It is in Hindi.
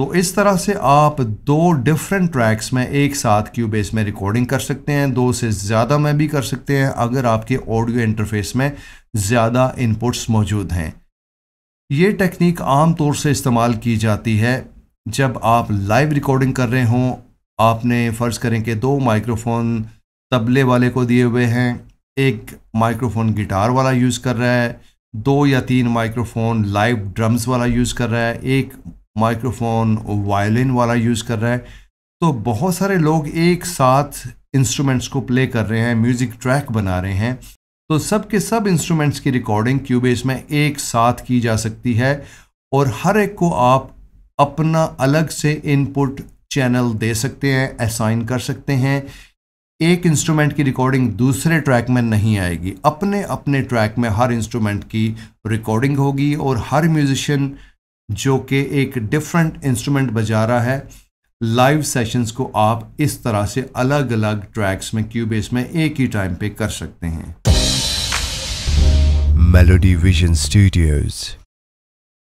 तो इस तरह से आप दो डिफरेंट ट्रैक्स में एक साथ क्यूबेस में रिकॉर्डिंग कर सकते हैं दो से ज़्यादा में भी कर सकते हैं अगर आपके ऑडियो इंटरफेस में ज़्यादा इनपुट्स मौजूद हैं ये टेक्निक आम तौर से इस्तेमाल की जाती है जब आप लाइव रिकॉर्डिंग कर रहे हों आपने फ़र्ज़ करें कि दो माइक्रोफोन तबले वाले को दिए हुए हैं एक माइक्रोफोन गिटार वाला यूज़ कर रहा है दो या तीन माइक्रोफोन लाइव ड्रम्स वाला यूज़ कर रहा है एक माइक्रोफोन वायलिन वाला यूज़ कर रहा है तो बहुत सारे लोग एक साथ इंस्ट्रूमेंट्स को प्ले कर रहे हैं म्यूज़िक ट्रैक बना रहे हैं तो सब के सब इंस्ट्रूमेंट्स की रिकॉर्डिंग क्यूबेस में एक साथ की जा सकती है और हर एक को आप अपना अलग से इनपुट चैनल दे सकते हैं असाइन कर सकते हैं एक इंस्ट्रूमेंट की रिकॉर्डिंग दूसरे ट्रैक में नहीं आएगी अपने अपने ट्रैक में हर इंस्ट्रूमेंट की रिकॉर्डिंग होगी और हर म्यूजिशियन जो कि एक डिफरेंट इंस्ट्रूमेंट बजा रहा है लाइव सेशंस को आप इस तरह से अलग अलग ट्रैक्स में क्यूबेस में एक ही टाइम पे कर सकते हैं मेलोडी विजन स्टूडियोज़